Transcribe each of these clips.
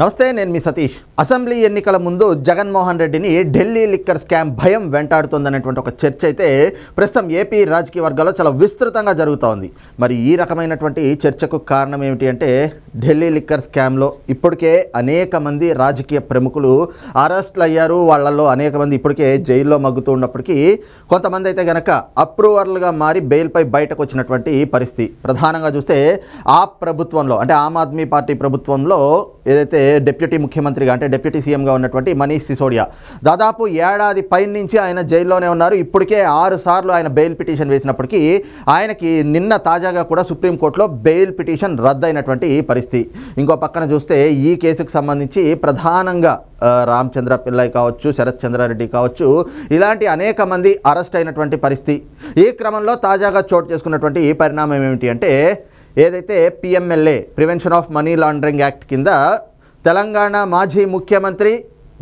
నమస్తే నేను మీ సతీష్ అసెంబ్లీ ఎన్నికల ముందు జగన్మోహన్ రెడ్డిని ఢిల్లీ లిక్కర్ స్కామ్ భయం వెంటాడుతుందనేటువంటి ఒక చర్చ అయితే ప్రస్తుతం ఏపీ రాజకీయ వర్గాల్లో చాలా విస్తృతంగా జరుగుతోంది మరి ఈ రకమైనటువంటి చర్చకు కారణం ఏమిటి అంటే ఢిల్లీ లిక్కర్ స్కామ్లో ఇప్పటికే అనేక మంది రాజకీయ ప్రముఖులు అరెస్ట్లు అయ్యారు వాళ్ళల్లో అనేక మంది ఇప్పటికే జైల్లో మగ్గుతూ ఉన్నప్పటికీ కొంతమంది అయితే కనుక అప్రూవర్లుగా మారి బెయిల్పై బయటకు వచ్చినటువంటి పరిస్థితి ప్రధానంగా చూస్తే ఆ ప్రభుత్వంలో అంటే ఆమ్ ఆద్మీ పార్టీ ప్రభుత్వంలో ఏదైతే డిప్యూటీ ముఖ్యమంత్రిగా అంటే డిప్యూటీ సీఎంగా ఉన్నటువంటి మనీష్ సిసోడియా దాదాపు ఏడాది పైన నుంచి ఆయన జైల్లోనే ఉన్నారు ఇప్పటికే ఆరుసార్లు ఆయన బెయిల్ పిటిషన్ వేసినప్పటికీ ఆయనకి నిన్న తాజాగా కూడా సుప్రీంకోర్టులో బెయిల్ పిటిషన్ రద్దయినటువంటి పరిస్థితి పరిస్థితి ఇంకో పక్కన చూస్తే ఈ కేసుకు సంబంధించి ప్రధానంగా రామచంద్ర పిల్లయ్ కావచ్చు శరత్ చంద్రారెడ్డి కావచ్చు ఇలాంటి అనేక మంది అరెస్ట్ అయినటువంటి పరిస్థితి ఈ క్రమంలో తాజాగా చోటు చేసుకున్నటువంటి ఈ పరిణామం ఏమిటి అంటే ఏదైతే PMLA prevention of money laundering act కింద తెలంగాణ మాజీ ముఖ్యమంత్రి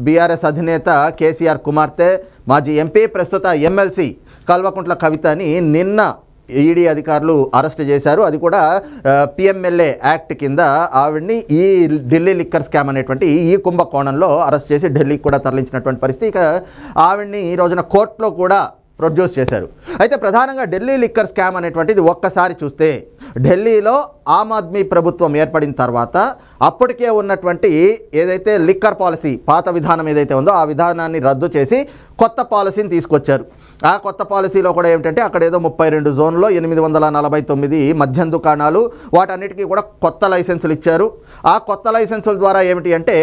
బీఆర్ఎస్ అధినేత కేసీఆర్ కుమార్తె మాజీ ఎంపీ ప్రస్తుత ఎమ్మెల్సీ కల్వకుంట్ల కవితని నిన్న ఈడీ అధికారులు అరెస్ట్ చేశారు అది కూడా పిఎంఎల్ఏ యాక్ట్ కింద ఆవిడ్ని ఈ ఢిల్లీ లిక్కర్ స్కామ్ అనేటువంటి ఈ కుంభకోణంలో అరెస్ట్ చేసి ఢిల్లీకి కూడా తరలించినటువంటి పరిస్థితి ఇక ఆవిడ్ని ఈ రోజున కోర్టులో కూడా ప్రొడ్యూస్ చేశారు అయితే ప్రధానంగా ఢిల్లీ లిక్కర్ స్కామ్ అనేటువంటిది ఒక్కసారి చూస్తే ఢిల్లీలో ఆమ్ ఆద్మీ ప్రభుత్వం ఏర్పడిన తర్వాత అప్పటికే ఉన్నటువంటి ఏదైతే లిక్కర్ పాలసీ పాత విధానం ఏదైతే ఉందో ఆ విధానాన్ని రద్దు చేసి కొత్త పాలసీని తీసుకొచ్చారు ఆ కొత్త పాలసీలో కూడా ఏమిటంటే అక్కడ ఏదో ముప్పై రెండు జోన్లో ఎనిమిది వందల నలభై తొమ్మిది మద్యం దుకాణాలు వాటన్నిటికీ కూడా కొత్త లైసెన్సులు ఇచ్చారు ఆ కొత్త లైసెన్సుల ద్వారా ఏమిటి అంటే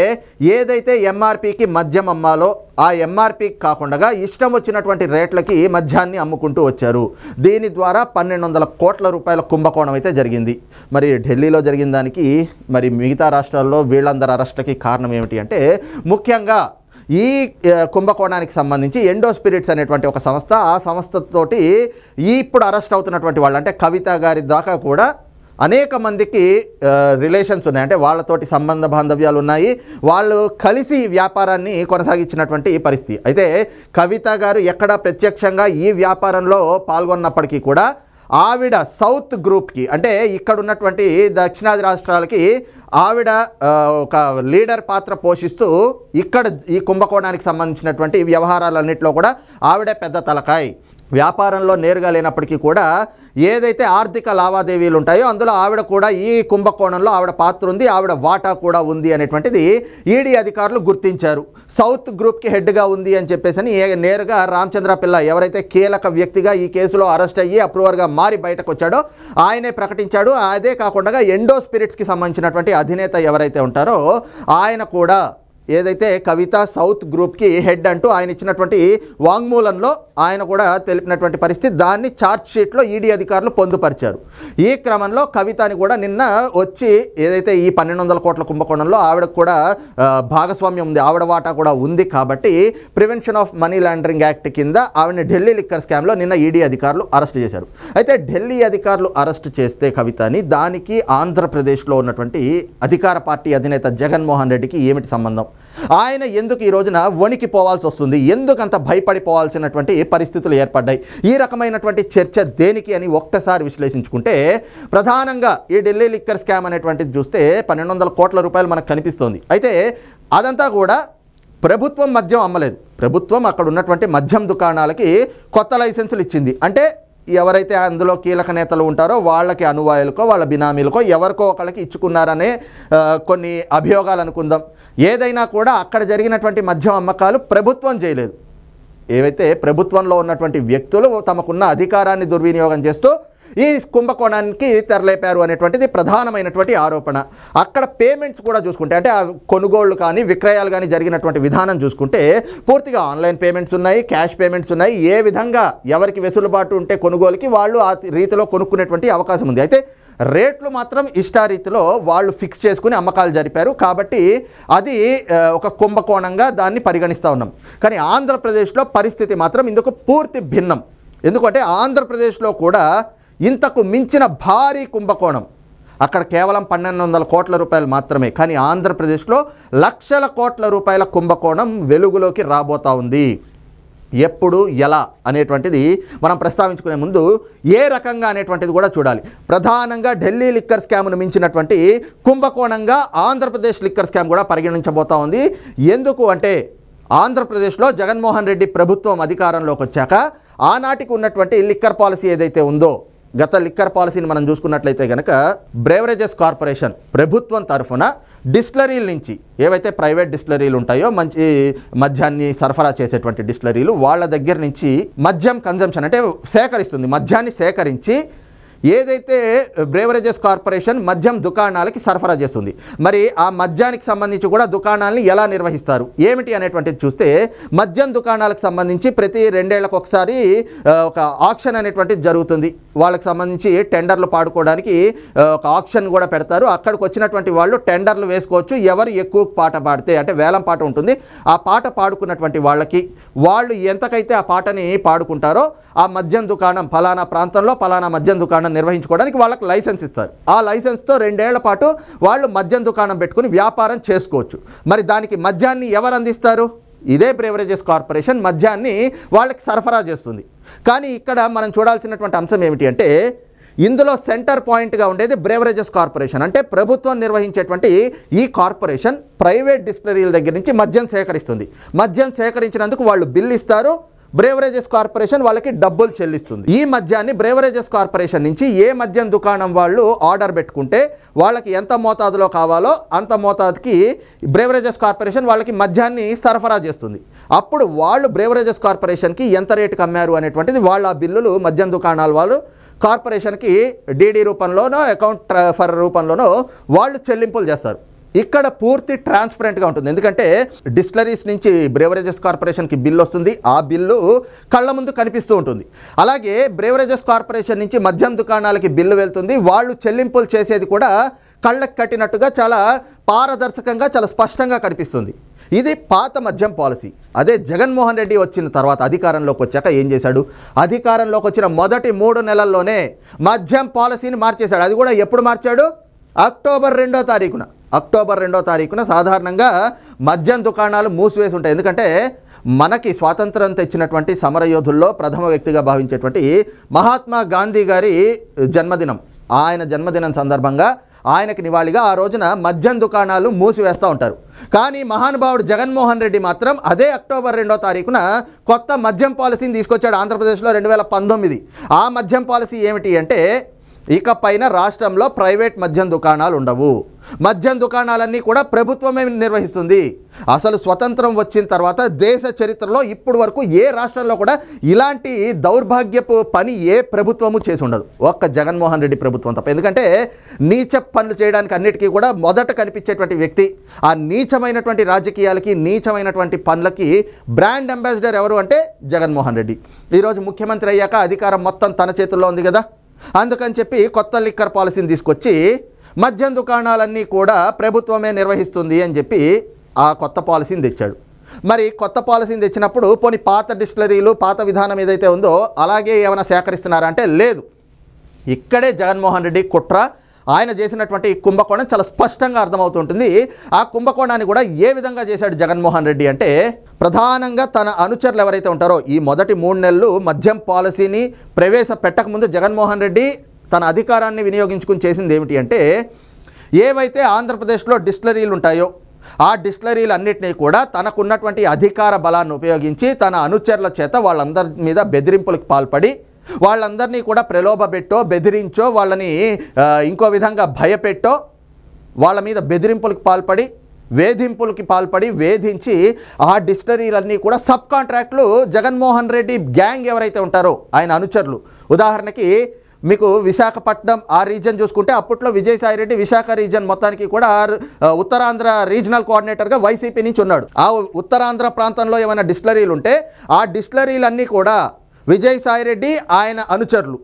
ఏదైతే ఎంఆర్పికి మద్యం అమ్మాలో ఆ ఎంఆర్పికి కాకుండా ఇష్టం వచ్చినటువంటి రేట్లకి మద్యాన్ని అమ్ముకుంటూ వచ్చారు దీని ద్వారా పన్నెండు వందల కోట్ల రూపాయల కుంభకోణం అయితే జరిగింది మరి ఢిల్లీలో జరిగిన దానికి మరి మిగతా రాష్ట్రాల్లో వీళ్ళందరి అరెస్ట్లకి కారణం ఏమిటి అంటే ముఖ్యంగా ఈ కుంభకోణానికి సంబంధించి ఎండో స్పిరిట్స్ అనేటువంటి ఒక సంస్థ ఆ సంస్థతోటి ఈ ఇప్పుడు అరెస్ట్ అవుతున్నటువంటి వాళ్ళు అంటే కవిత గారి దాకా కూడా అనేక మందికి రిలేషన్స్ ఉన్నాయి అంటే వాళ్ళతోటి సంబంధ బాంధవ్యాలు ఉన్నాయి వాళ్ళు కలిసి వ్యాపారాన్ని కొనసాగించినటువంటి పరిస్థితి అయితే కవిత గారు ఎక్కడ ప్రత్యక్షంగా ఈ వ్యాపారంలో పాల్గొన్నప్పటికీ కూడా ఆవిడ సౌత్ గ్రూప్కి అంటే ఇక్కడ ఉన్నటువంటి దక్షిణాది రాష్ట్రాలకి ఆవిడ ఒక లీడర్ పాత్ర పోషిస్తూ ఇక్కడ ఈ కుంభకోణానికి సంబంధించినటువంటి వ్యవహారాలన్నింటిలో కూడా ఆవిడే పెద్ద తలకాయి వ్యాపారంలో నేరుగా లేనప్పటికీ కూడా ఏదైతే ఆర్థిక లావాదేవీలు ఉంటాయో అందులో ఆవిడ కూడా ఈ కుంభకోణంలో ఆవిడ పాత్ర ఉంది ఆవిడ వాటా కూడా ఉంది అనేటువంటిది ఈడీ అధికారులు గుర్తించారు సౌత్ గ్రూప్కి హెడ్గా ఉంది అని చెప్పేసి నేరుగా రామచంద్ర పిల్ల ఎవరైతే కీలక వ్యక్తిగా ఈ కేసులో అరెస్ట్ అయ్యి అప్రూవర్గా మారి బయటకు వచ్చాడో ఆయనే ప్రకటించాడు అదే కాకుండా ఎండో స్పిరిట్స్కి సంబంధించినటువంటి అధినేత ఎవరైతే ఉంటారో ఆయన కూడా ఏదైతే కవిత సౌత్ గ్రూప్కి హెడ్ అంటూ ఆయన ఇచ్చినటువంటి వాంగ్మూలంలో ఆయన కూడా తెలిపినటువంటి పరిస్థితి దాన్ని ఛార్జ్ షీట్లో ఈడీ అధికారులు పొందుపరిచారు ఈ క్రమంలో కవితని కూడా నిన్న వచ్చి ఏదైతే ఈ పన్నెండు వందల కోట్ల కుంభకోణంలో ఆవిడకు కూడా భాగస్వామ్యం ఉంది ఆవిడ వాటా కూడా ఉంది కాబట్టి prevention of money laundering act కింద ఆవిడని ఢిల్లీ లిక్కర్ స్కామ్లో నిన్న ఈడీ అధికారులు అరెస్ట్ చేశారు అయితే ఢిల్లీ అధికారులు అరెస్ట్ చేస్తే కవితని దానికి ఆంధ్రప్రదేశ్లో ఉన్నటువంటి అధికార పార్టీ అధినేత జగన్మోహన్ రెడ్డికి ఏమిటి సంబంధం ఆయన ఎందుకు ఈ రోజున వణికి పోవాల్సి వస్తుంది ఎందుకు అంత భయపడిపోవాల్సినటువంటి పరిస్థితులు ఏర్పడ్డాయి ఈ రకమైనటువంటి చర్చ దేనికి అని ఒక్కసారి విశ్లేషించుకుంటే ప్రధానంగా ఈ ఢిల్లీ లిక్కర్ స్కామ్ అనేటువంటిది చూస్తే పన్నెండు వందల కోట్ల రూపాయలు మనకు కనిపిస్తుంది అయితే అదంతా కూడా ప్రభుత్వం మద్యం అమ్మలేదు ప్రభుత్వం అక్కడ ఉన్నటువంటి మద్యం దుకాణాలకి కొత్త లైసెన్సులు ఇచ్చింది అంటే ఎవరైతే అందులో కీలక నేతలు ఉంటారో వాళ్ళకి అనువాయులకో వాళ్ళ బినామీలకో ఎవరికో ఒకళ్ళకి ఇచ్చుకున్నారనే కొన్ని అభియోగాలు అనుకుందాం ఏదైనా కూడా అక్కడ జరిగినటువంటి మద్యం అమ్మకాలు ప్రభుత్వం చేయలేదు ఏవైతే ప్రభుత్వంలో ఉన్నటువంటి వ్యక్తులు తమకున్న అధికారాన్ని దుర్వినియోగం చేస్తూ ఈ కుంభకోణానికి తెరలేపారు అనేటువంటిది ప్రధానమైనటువంటి ఆరోపణ అక్కడ పేమెంట్స్ కూడా చూసుకుంటే అంటే ఆ కొనుగోళ్లు కానీ విక్రయాలు కానీ జరిగినటువంటి విధానం చూసుకుంటే పూర్తిగా ఆన్లైన్ పేమెంట్స్ ఉన్నాయి క్యాష్ పేమెంట్స్ ఉన్నాయి ఏ విధంగా ఎవరికి వెసులుబాటు ఉంటే కొనుగోలుకి వాళ్ళు ఆ రీతిలో కొనుక్కునేటువంటి అవకాశం ఉంది అయితే రేట్లు మాత్రం ఇష్టారీతిలో వాళ్ళు ఫిక్స్ చేసుకుని అమ్మకాలు జరిపారు కాబట్టి అది ఒక కుంభకోణంగా దాన్ని పరిగణిస్తూ ఉన్నాం కానీ ఆంధ్రప్రదేశ్లో పరిస్థితి మాత్రం ఇందుకు పూర్తి భిన్నం ఎందుకంటే ఆంధ్రప్రదేశ్లో కూడా ఇంతకు మించిన భారీ కుంభకోణం అక్కడ కేవలం పన్నెండు వందల కోట్ల రూపాయలు మాత్రమే కానీ ఆంధ్రప్రదేశ్లో లక్షల కోట్ల రూపాయల కుంభకోణం వెలుగులోకి రాబోతా ఉంది ఎప్పుడు ఎలా అనేటువంటిది మనం ప్రస్తావించుకునే ముందు ఏ రకంగా అనేటువంటిది కూడా చూడాలి ప్రధానంగా ఢిల్లీ లిక్కర్ స్కామ్ను మించినటువంటి కుంభకోణంగా ఆంధ్రప్రదేశ్ లిక్కర్ స్కామ్ కూడా పరిగణించబోతా ఉంది ఎందుకు అంటే ఆంధ్రప్రదేశ్లో జగన్మోహన్ రెడ్డి ప్రభుత్వం అధికారంలోకి వచ్చాక ఆనాటికి ఉన్నటువంటి లిక్కర్ పాలసీ ఏదైతే ఉందో గత లిక్కర్ పాలసీని మనం చూసుకున్నట్లయితే కనుక బ్రేవరేజెస్ కార్పొరేషన్ ప్రభుత్వం తరఫున డిస్టిలరీల నుంచి ఏవైతే ప్రైవేట్ డిస్టిలరీలు ఉంటాయో మంచి మద్యాన్ని సరఫరా చేసేటువంటి డిస్టిలరీలు వాళ్ళ దగ్గర నుంచి మద్యం కన్జంప్షన్ అంటే సేకరిస్తుంది మద్యాన్ని సేకరించి ఏదైతే బ్రేవరేజెస్ కార్పొరేషన్ మద్యం దుకాణాలకి సరఫరా చేస్తుంది మరి ఆ మద్యానికి సంబంధించి కూడా దుకాణాలని ఎలా నిర్వహిస్తారు ఏమిటి అనేటువంటిది చూస్తే మద్యం దుకాణాలకు సంబంధించి ప్రతి రెండేళ్లకు ఒకసారి ఒక ఆప్షన్ అనేటువంటిది జరుగుతుంది వాళ్ళకి సంబంధించి టెండర్లు పాడుకోవడానికి ఒక ఆప్షన్ కూడా పెడతారు అక్కడికి వచ్చినటువంటి వాళ్ళు టెండర్లు వేసుకోవచ్చు ఎవరు ఎక్కువ పాట పాడితే అంటే వేలం పాట ఉంటుంది ఆ పాట పాడుకున్నటువంటి వాళ్ళకి వాళ్ళు ఎంతకైతే ఆ పాటని పాడుకుంటారో ఆ మద్యం దుకాణం ఫలానా ప్రాంతంలో ఫలానా మద్యం దుకాణం దుకాణం నిర్వహించుకోవడానికి వాళ్ళకి లైసెన్స్ ఇస్తారు ఆ లైసెన్స్తో రెండేళ్ల పాటు వాళ్ళు మద్యం దుకాణం పెట్టుకుని వ్యాపారం చేసుకోవచ్చు మరి దానికి మద్యాన్ని ఎవరు అందిస్తారు ఇదే బ్రేవరేజెస్ కార్పొరేషన్ మద్యాన్ని వాళ్ళకి సరఫరా చేస్తుంది కానీ ఇక్కడ మనం చూడాల్సినటువంటి అంశం ఏమిటి అంటే ఇందులో సెంటర్ పాయింట్గా ఉండేది బ్రేవరేజెస్ కార్పొరేషన్ అంటే ప్రభుత్వం నిర్వహించేటువంటి ఈ కార్పొరేషన్ ప్రైవేట్ డిస్టరీల దగ్గర నుంచి మద్యం సేకరిస్తుంది మద్యం సేకరించినందుకు వాళ్ళు బిల్లు ఇస్తారు బ్రేవరేజెస్ కార్పొరేషన్ వాళ్ళకి డబ్బులు చెల్లిస్తుంది ఈ మద్యాన్ని బ్రేవరేజెస్ కార్పొరేషన్ నుంచి ఏ మద్యం దుకాణం వాళ్ళు ఆర్డర్ పెట్టుకుంటే వాళ్ళకి ఎంత మోతాదులో కావాలో అంత మోతాదుకి బ్రేవరేజెస్ కార్పొరేషన్ వాళ్ళకి మద్యాన్ని సరఫరా చేస్తుంది అప్పుడు వాళ్ళు బ్రేవరేజెస్ కార్పొరేషన్కి ఎంత రేటుకి అమ్మారు అనేటువంటిది వాళ్ళ ఆ బిల్లులు మద్యం దుకాణాల వాళ్ళు కార్పొరేషన్కి డీడీ రూపంలోనో అకౌంట్ ఫర్ రూపంలోనో వాళ్ళు చెల్లింపులు చేస్తారు ఇక్కడ పూర్తి ట్రాన్స్పరెంట్గా ఉంటుంది ఎందుకంటే డిస్టిలరీస్ నుంచి బ్రేవరేజెస్ కార్పొరేషన్కి బిల్లు వస్తుంది ఆ బిల్లు కళ్ళ ముందు కనిపిస్తూ ఉంటుంది అలాగే బ్రేవరేజెస్ కార్పొరేషన్ నుంచి మద్యం దుకాణాలకి బిల్లు వెళ్తుంది వాళ్ళు చెల్లింపులు చేసేది కూడా కళ్ళకు కట్టినట్టుగా చాలా పారదర్శకంగా చాలా స్పష్టంగా కనిపిస్తుంది ఇది పాత మద్యం పాలసీ అదే జగన్మోహన్ రెడ్డి వచ్చిన తర్వాత అధికారంలోకి వచ్చాక ఏం చేశాడు అధికారంలోకి వచ్చిన మొదటి మూడు నెలల్లోనే మద్యం పాలసీని మార్చేశాడు అది కూడా ఎప్పుడు మార్చాడు అక్టోబర్ రెండో తారీఖున అక్టోబర్ రెండో తారీఖున సాధారణంగా మద్యం దుకాణాలు మూసివేసి ఉంటాయి ఎందుకంటే మనకి స్వాతంత్రం తెచ్చినటువంటి సమరయోధుల్లో ప్రథమ వ్యక్తిగా భావించేటువంటి మహాత్మా గాంధీ గారి జన్మదినం ఆయన జన్మదినం సందర్భంగా ఆయనకి నివాళిగా ఆ రోజున మద్యం దుకాణాలు మూసివేస్తూ ఉంటారు కానీ మహానుభావుడు జగన్మోహన్ రెడ్డి మాత్రం అదే అక్టోబర్ రెండో తారీఖున కొత్త మద్యం పాలసీని తీసుకొచ్చాడు ఆంధ్రప్రదేశ్లో రెండు వేల పంతొమ్మిది ఆ మద్యం పాలసీ ఏమిటి అంటే ఇకపైన రాష్ట్రంలో ప్రైవేట్ మద్యం దుకాణాలు ఉండవు మద్యం దుకాణాలన్నీ కూడా ప్రభుత్వమే నిర్వహిస్తుంది అసలు స్వతంత్రం వచ్చిన తర్వాత దేశ చరిత్రలో ఇప్పుడు వరకు ఏ రాష్ట్రంలో కూడా ఇలాంటి దౌర్భాగ్యపు పని ఏ ప్రభుత్వము చేసి ఉండదు ఒక్క జగన్మోహన్ రెడ్డి ప్రభుత్వం తప్ప ఎందుకంటే నీచ పనులు చేయడానికి అన్నిటికీ కూడా మొదట కనిపించేటువంటి వ్యక్తి ఆ నీచమైనటువంటి రాజకీయాలకి నీచమైనటువంటి పనులకి బ్రాండ్ అంబాసిడర్ ఎవరు అంటే జగన్మోహన్ రెడ్డి ఈరోజు ముఖ్యమంత్రి అయ్యాక అధికారం మొత్తం తన చేతుల్లో ఉంది కదా అందుకని చెప్పి కొత్త లిక్కర్ పాలసీని తీసుకొచ్చి మద్యం దుకాణాలన్నీ కూడా ప్రభుత్వమే నిర్వహిస్తుంది అని చెప్పి ఆ కొత్త పాలసీని తెచ్చాడు మరి కొత్త పాలసీని తెచ్చినప్పుడు పోనీ పాత డిస్టిలరీలు పాత విధానం ఏదైతే ఉందో అలాగే ఏమైనా సేకరిస్తున్నారంటే లేదు ఇక్కడే జగన్మోహన్ రెడ్డి కుట్ర ఆయన చేసినటువంటి కుంభకోణం చాలా స్పష్టంగా అర్థమవుతుంటుంది ఆ కుంభకోణాన్ని కూడా ఏ విధంగా చేశాడు జగన్మోహన్ రెడ్డి అంటే ప్రధానంగా తన అనుచరులు ఎవరైతే ఉంటారో ఈ మొదటి మూడు నెలలు మద్యం పాలసీని ప్రవేశపెట్టకముందు జగన్మోహన్ రెడ్డి తన అధికారాన్ని వినియోగించుకుని చేసింది ఏమిటి అంటే ఏవైతే ఆంధ్రప్రదేశ్లో డిస్టిలరీలు ఉంటాయో ఆ డిస్టిలరీలన్నింటినీ కూడా తనకున్నటువంటి అధికార బలాన్ని ఉపయోగించి తన అనుచరుల చేత వాళ్ళందరి మీద బెదిరింపులకు పాల్పడి వాళ్ళందరినీ కూడా ప్రలోభపెట్టో బెదిరించో వాళ్ళని ఇంకో విధంగా భయపెట్టో వాళ్ళ మీద బెదిరింపులకు పాల్పడి వేధింపులకి పాల్పడి వేధించి ఆ డిస్టరీలన్నీ కూడా సబ్ కాంట్రాక్ట్లు జగన్మోహన్ రెడ్డి గ్యాంగ్ ఎవరైతే ఉంటారో ఆయన అనుచరులు ఉదాహరణకి మీకు విశాఖపట్నం ఆ రీజన్ చూసుకుంటే అప్పట్లో విజయసాయిరెడ్డి విశాఖ రీజన్ మొత్తానికి కూడా ఉత్తరాంధ్ర రీజనల్ కోఆర్డినేటర్గా వైసీపీ నుంచి ఉన్నాడు ఆ ఉత్తరాంధ్ర ప్రాంతంలో ఏమైనా డిస్టిలరీలు ఉంటే ఆ డిస్టిలరీలన్నీ కూడా సాయిరెడ్డి ఆయన అనుచరులు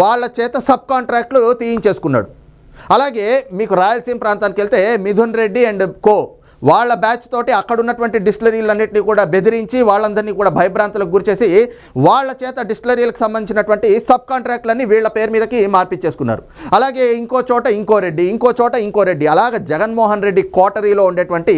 వాళ్ళ చేత సబ్ కాంట్రాక్ట్లు తీయించేసుకున్నాడు అలాగే మీకు రాయలసీమ ప్రాంతానికి వెళ్తే మిథున్ రెడ్డి అండ్ కో వాళ్ళ బ్యాచ్ తోటి అక్కడ ఉన్నటువంటి డిస్టిలరీలన్నింటినీ కూడా బెదిరించి వాళ్ళందరినీ కూడా భయభ్రాంతులకు గురిచేసి వాళ్ళ చేత డిస్టిలరీలకు సంబంధించినటువంటి సబ్ కాంట్రాక్ట్లన్నీ వీళ్ళ పేరు మీదకి మార్పిచ్చేసుకున్నారు అలాగే ఇంకో చోట ఇంకో రెడ్డి ఇంకో చోట ఇంకో రెడ్డి అలాగే జగన్మోహన్ రెడ్డి కోటరీలో ఉండేటువంటి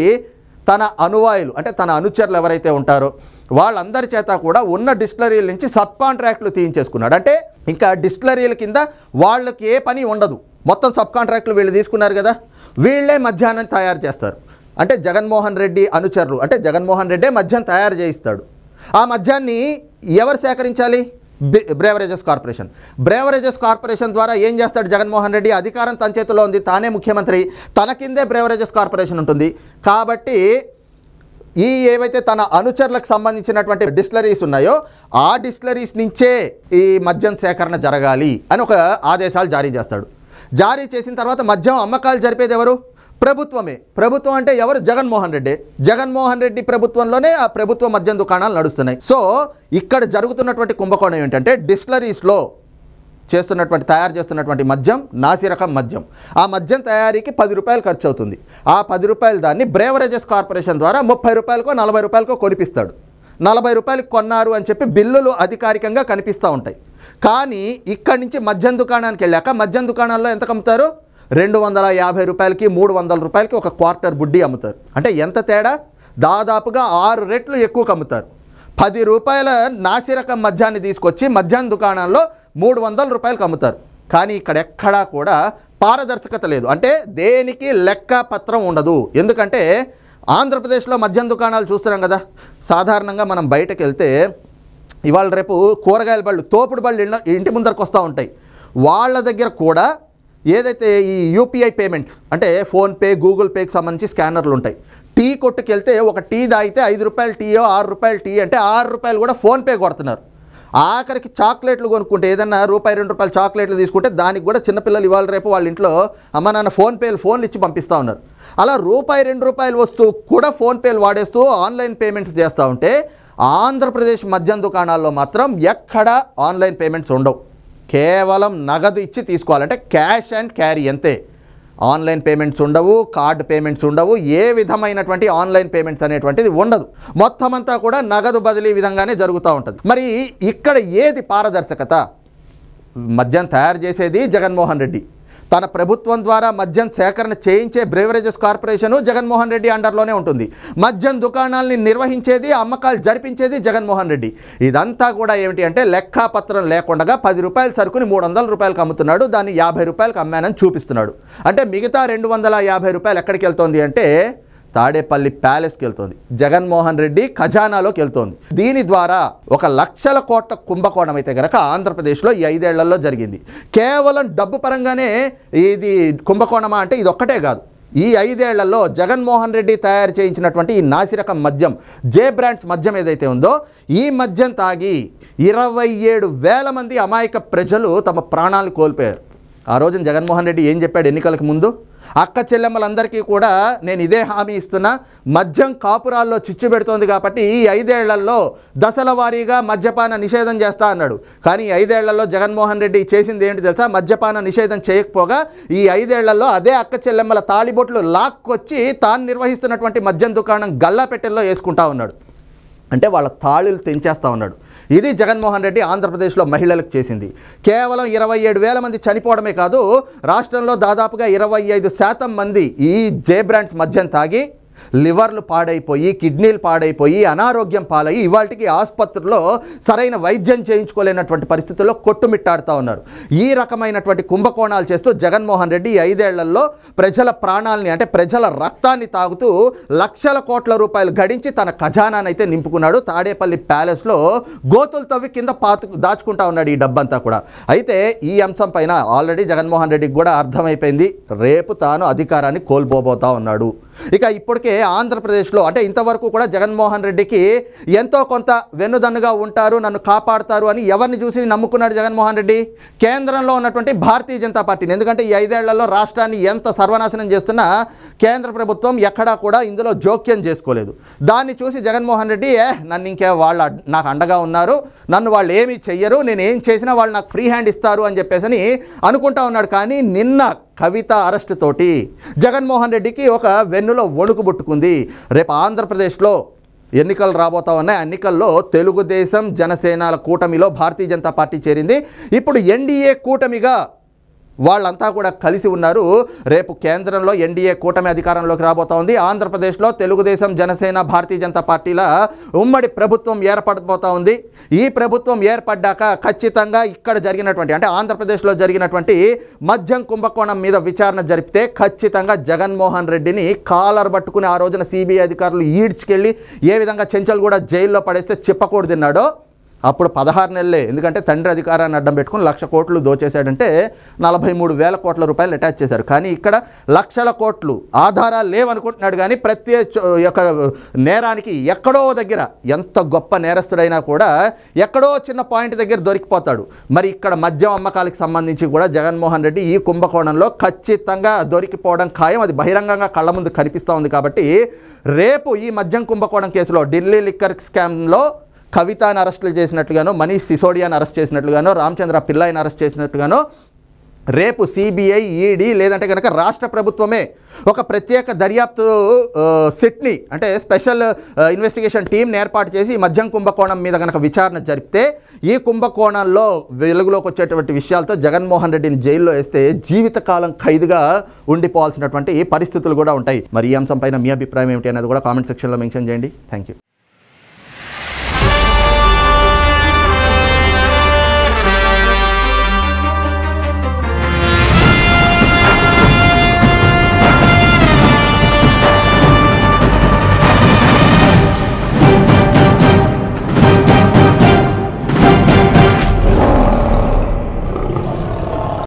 తన అనువాయులు అంటే తన అనుచరులు ఎవరైతే ఉంటారో వాళ్ళందరి చేత కూడా ఉన్న డిస్టిలరీల నుంచి సబ్ కాంట్రాక్ట్లు తీయించేసుకున్నాడు అంటే ఇంకా డిస్టిలరీల కింద వాళ్ళకి ఏ పని ఉండదు మొత్తం సబ్ కాంట్రాక్ట్లు వీళ్ళు తీసుకున్నారు కదా వీళ్ళే మధ్యాహ్నం తయారు చేస్తారు అంటే జగన్మోహన్ రెడ్డి అనుచరులు అంటే జగన్మోహన్ రెడ్డే మద్యం తయారు చేయిస్తాడు ఆ మద్యాన్ని ఎవరు సేకరించాలి బ్రేవరేజెస్ కార్పొరేషన్ బ్రేవరేజెస్ కార్పొరేషన్ ద్వారా ఏం చేస్తాడు జగన్మోహన్ రెడ్డి అధికారం తన చేతిలో ఉంది తానే ముఖ్యమంత్రి తన కిందే బ్రేవరేజెస్ కార్పొరేషన్ ఉంటుంది కాబట్టి ఈ ఏవైతే తన అనుచరులకు సంబంధించినటువంటి డిస్టిలరీస్ ఉన్నాయో ఆ డిస్టిలరీస్ నుంచే ఈ మద్యం సేకరణ జరగాలి అని ఒక ఆదేశాలు జారీ చేస్తాడు జారీ చేసిన తర్వాత మద్యం అమ్మకాలు జరిపేది ఎవరు ప్రభుత్వమే ప్రభుత్వం అంటే ఎవరు జగన్మోహన్ రెడ్డి జగన్మోహన్ రెడ్డి ప్రభుత్వంలోనే ఆ ప్రభుత్వ మద్యం దుకాణాలు నడుస్తున్నాయి సో ఇక్కడ జరుగుతున్నటువంటి కుంభకోణం ఏంటంటే డిస్టిలరీస్లో చేస్తున్నటువంటి తయారు చేస్తున్నటువంటి మద్యం నాసిరకం మద్యం ఆ మద్యం తయారీకి పది రూపాయలు ఖర్చు అవుతుంది ఆ పది రూపాయలు దాన్ని బ్రేవరేజెస్ కార్పొరేషన్ ద్వారా ముప్పై రూపాయలకో నలభై రూపాయలకో కొనిపిస్తాడు నలభై రూపాయలకి కొన్నారు అని చెప్పి బిల్లులు అధికారికంగా కనిపిస్తూ ఉంటాయి కానీ ఇక్కడి నుంచి మద్యం దుకాణానికి వెళ్ళాక మద్యం దుకాణాల్లో ఎంత అమ్ముతారు రెండు వందల యాభై రూపాయలకి మూడు వందల రూపాయలకి ఒక క్వార్టర్ బుడ్డి అమ్ముతారు అంటే ఎంత తేడా దాదాపుగా ఆరు రెట్లు ఎక్కువ అమ్ముతారు పది రూపాయల నాసిరకం మద్యాన్ని తీసుకొచ్చి మద్యం దుకాణంలో మూడు వందల రూపాయలకు అమ్ముతారు కానీ ఇక్కడ ఎక్కడా కూడా పారదర్శకత లేదు అంటే దేనికి లెక్క పత్రం ఉండదు ఎందుకంటే ఆంధ్రప్రదేశ్లో మద్యం దుకాణాలు చూస్తున్నాం కదా సాధారణంగా మనం బయటకు వెళ్తే ఇవాళ రేపు కూరగాయల బళ్ళు తోపుడు బళ్ళు ఇంటి ముందరకు వస్తూ ఉంటాయి వాళ్ళ దగ్గర కూడా ఏదైతే ఈ యూపీఐ పేమెంట్స్ అంటే ఫోన్పే గూగుల్ పేకి సంబంధించి స్కానర్లు ఉంటాయి టీ కొట్టుకెళ్తే ఒక టీ తాగితే ఐదు రూపాయలు టీయో ఆరు రూపాయలు టీ అంటే ఆరు రూపాయలు కూడా ఫోన్పే కొడుతున్నారు ఆఖరికి చాక్లెట్లు కొనుక్కుంటే ఏదన్నా రూపాయి రెండు రూపాయలు చాక్లెట్లు తీసుకుంటే దానికి కూడా చిన్నపిల్లలు ఇవాళ రేపు వాళ్ళ ఇంట్లో అమ్మ నాన్న ఫోన్పేలు ఫోన్లు ఇచ్చి పంపిస్తూ ఉన్నారు అలా రూపాయి రెండు రూపాయలు వస్తువు కూడా ఫోన్పేలు వాడేస్తూ ఆన్లైన్ పేమెంట్స్ చేస్తూ ఉంటే ఆంధ్రప్రదేశ్ మద్యం దుకాణాల్లో మాత్రం ఎక్కడా ఆన్లైన్ పేమెంట్స్ ఉండవు కేవలం నగదు ఇచ్చి తీసుకోవాలంటే క్యాష్ అండ్ క్యారీ అంతే ఆన్లైన్ పేమెంట్స్ ఉండవు కార్డ్ పేమెంట్స్ ఉండవు ఏ విధమైనటువంటి ఆన్లైన్ పేమెంట్స్ అనేటువంటిది ఉండదు మొత్తం అంతా కూడా నగదు బదిలీ విధంగానే జరుగుతూ ఉంటుంది మరి ఇక్కడ ఏది పారదర్శకత మద్యం తయారు చేసేది జగన్మోహన్ రెడ్డి తన ప్రభుత్వం ద్వారా మద్యం సేకరణ చేయించే బ్రేవరేజెస్ కార్పొరేషను జగన్మోహన్ రెడ్డి అండర్లోనే ఉంటుంది మద్యం దుకాణాలని నిర్వహించేది అమ్మకాలు జరిపించేది జగన్మోహన్ రెడ్డి ఇదంతా కూడా ఏమిటి అంటే లెక్కాపత్రం లేకుండా పది రూపాయల సరుకుని మూడు వందల రూపాయలకు అమ్ముతున్నాడు దాన్ని యాభై రూపాయలకు అమ్మానని చూపిస్తున్నాడు అంటే మిగతా రెండు వందల యాభై రూపాయలు ఎక్కడికి వెళ్తోంది అంటే తాడేపల్లి ప్యాలెస్కి వెళ్తోంది జగన్మోహన్ రెడ్డి ఖజానాలోకి వెళ్తోంది దీని ద్వారా ఒక లక్షల కోట్ల కుంభకోణం అయితే కనుక ఆంధ్రప్రదేశ్లో ఈ ఐదేళ్లలో జరిగింది కేవలం డబ్బు పరంగానే ఇది కుంభకోణమా అంటే ఇది ఒక్కటే కాదు ఈ ఐదేళ్లలో జగన్మోహన్ రెడ్డి తయారు చేయించినటువంటి ఈ నాసిరకం మద్యం జే బ్రాండ్స్ మద్యం ఏదైతే ఉందో ఈ మద్యం తాగి ఇరవై ఏడు వేల మంది అమాయక ప్రజలు తమ ప్రాణాలు కోల్పోయారు ఆ రోజున జగన్మోహన్ రెడ్డి ఏం చెప్పాడు ఎన్నికలకు ముందు అక్క చెల్లెమ్మలందరికీ కూడా నేను ఇదే హామీ ఇస్తున్నా మద్యం కాపురాల్లో చిచ్చు పెడుతోంది కాబట్టి ఈ ఐదేళ్లలో దశల వారీగా మద్యపాన నిషేధం చేస్తా అన్నాడు కానీ ఈ ఐదేళ్లలో జగన్మోహన్ రెడ్డి చేసింది ఏంటి తెలుసా మద్యపాన నిషేధం చేయకపోగా ఈ ఐదేళ్లలో అదే అక్క చెల్లెమ్మల తాళిబొట్లు లాక్కొచ్చి తాను నిర్వహిస్తున్నటువంటి మద్యం దుకాణం గల్లా పెట్టెల్లో వేసుకుంటా ఉన్నాడు అంటే వాళ్ళ తాళిలు తెంచేస్తూ ఉన్నాడు ఇది జగన్మోహన్ రెడ్డి ఆంధ్రప్రదేశ్లో మహిళలకు చేసింది కేవలం ఇరవై ఏడు వేల మంది చనిపోవడమే కాదు రాష్ట్రంలో దాదాపుగా ఇరవై ఐదు శాతం మంది ఈ జే బ్రాండ్స్ మద్యం తాగి లివర్లు పాడైపోయి కిడ్నీలు పాడైపోయి అనారోగ్యం పాలయ్యి ఇవాటికి ఆసుపత్రిలో సరైన వైద్యం చేయించుకోలేనటువంటి పరిస్థితుల్లో కొట్టుమిట్టాడుతూ ఉన్నారు ఈ రకమైనటువంటి కుంభకోణాలు చేస్తూ జగన్మోహన్ రెడ్డి ఐదేళ్లలో ప్రజల ప్రాణాలని అంటే ప్రజల రక్తాన్ని తాగుతూ లక్షల కోట్ల రూపాయలు గడించి తన ఖజానానైతే నింపుకున్నాడు తాడేపల్లి ప్యాలెస్లో గోతులు తవ్వి కింద పాతు దాచుకుంటా ఉన్నాడు ఈ డబ్బంతా కూడా అయితే ఈ అంశం పైన ఆల్రెడీ జగన్మోహన్ రెడ్డికి కూడా అర్థమైపోయింది రేపు తాను అధికారాన్ని కోల్పోబోతా ఉన్నాడు ఇక ఇప్పటికే ఆంధ్రప్రదేశ్లో అంటే ఇంతవరకు కూడా జగన్మోహన్ రెడ్డికి ఎంతో కొంత వెన్నుదన్నుగా ఉంటారు నన్ను కాపాడుతారు అని ఎవరిని చూసి నమ్ముకున్నాడు జగన్మోహన్ రెడ్డి కేంద్రంలో ఉన్నటువంటి భారతీయ జనతా పార్టీని ఎందుకంటే ఈ ఐదేళ్లలో రాష్ట్రాన్ని ఎంత సర్వనాశనం చేస్తున్నా కేంద్ర ప్రభుత్వం ఎక్కడా కూడా ఇందులో జోక్యం చేసుకోలేదు దాన్ని చూసి జగన్మోహన్ రెడ్డి ఏ నన్ను ఇంకే వాళ్ళ నాకు అండగా ఉన్నారు నన్ను వాళ్ళు ఏమీ చెయ్యరు నేను ఏం చేసినా వాళ్ళు నాకు ఫ్రీ హ్యాండ్ ఇస్తారు అని చెప్పేసి అనుకుంటా ఉన్నాడు కానీ నిన్న కవిత అరెస్ట్ తోటి జగన్మోహన్ రెడ్డికి ఒక వెన్నులో పుట్టుకుంది రేపు ఆంధ్రప్రదేశ్లో ఎన్నికలు రాబోతా ఉన్నాయి ఎన్నికల్లో తెలుగుదేశం జనసేనల కూటమిలో భారతీయ జనతా పార్టీ చేరింది ఇప్పుడు ఎన్డీఏ కూటమిగా వాళ్ళంతా కూడా కలిసి ఉన్నారు రేపు కేంద్రంలో ఎన్డీఏ కూటమి అధికారంలోకి రాబోతోంది ఆంధ్రప్రదేశ్లో తెలుగుదేశం జనసేన భారతీయ జనతా పార్టీల ఉమ్మడి ప్రభుత్వం ఏర్పడబోతా ఉంది ఈ ప్రభుత్వం ఏర్పడ్డాక ఖచ్చితంగా ఇక్కడ జరిగినటువంటి అంటే ఆంధ్రప్రదేశ్లో జరిగినటువంటి మద్యం కుంభకోణం మీద విచారణ జరిపితే ఖచ్చితంగా జగన్మోహన్ రెడ్డిని కాలర్ పట్టుకుని ఆ రోజున సిబిఐ అధికారులు ఈడ్చుకెళ్ళి ఏ విధంగా చెంచల్ కూడా జైల్లో పడేస్తే చెప్పకూడదు తిన్నాడో అప్పుడు పదహారు నెలలే ఎందుకంటే తండ్రి అధికారాన్ని అడ్డం పెట్టుకుని లక్ష కోట్లు దోచేశాడంటే నలభై మూడు వేల కోట్ల రూపాయలు అటాచ్ చేశారు కానీ ఇక్కడ లక్షల కోట్లు ఆధారాలు లేవనుకుంటున్నాడు కానీ ప్రతి యొక్క నేరానికి ఎక్కడో దగ్గర ఎంత గొప్ప నేరస్తుడైనా కూడా ఎక్కడో చిన్న పాయింట్ దగ్గర దొరికిపోతాడు మరి ఇక్కడ మద్యం అమ్మకాలకు సంబంధించి కూడా జగన్మోహన్ రెడ్డి ఈ కుంభకోణంలో ఖచ్చితంగా దొరికిపోవడం ఖాయం అది బహిరంగంగా కళ్ళ ముందు కనిపిస్తూ ఉంది కాబట్టి రేపు ఈ మద్యం కుంభకోణం కేసులో ఢిల్లీ లిక్కర్ స్కామ్లో కవితాను అరెస్టులు చేసినట్లుగానో మనీష్ సిసోడియాను అరెస్ట్ చేసినట్లుగానో రామచంద్ర పిల్లాయిని అరెస్ట్ చేసినట్టుగానో రేపు సిబిఐ ఈడీ e లేదంటే కనుక రాష్ట్ర ప్రభుత్వమే ఒక ప్రత్యేక దర్యాప్తు సిట్ని అంటే స్పెషల్ ఇన్వెస్టిగేషన్ టీంని ఏర్పాటు చేసి మద్యం కుంభకోణం మీద కనుక విచారణ జరిపితే ఈ కుంభకోణంలో వెలుగులోకి వచ్చేటువంటి విషయాలతో జగన్మోహన్ రెడ్డిని జైల్లో వేస్తే జీవితకాలం ఖైదుగా ఉండిపోవాల్సినటువంటి పరిస్థితులు కూడా ఉంటాయి మరి ఈ అంశం పైన మీ అభిప్రాయం ఏమిటి అనేది కూడా కామెంట్ సెక్షన్లో మెన్షన్ చేయండి థ్యాంక్ యూ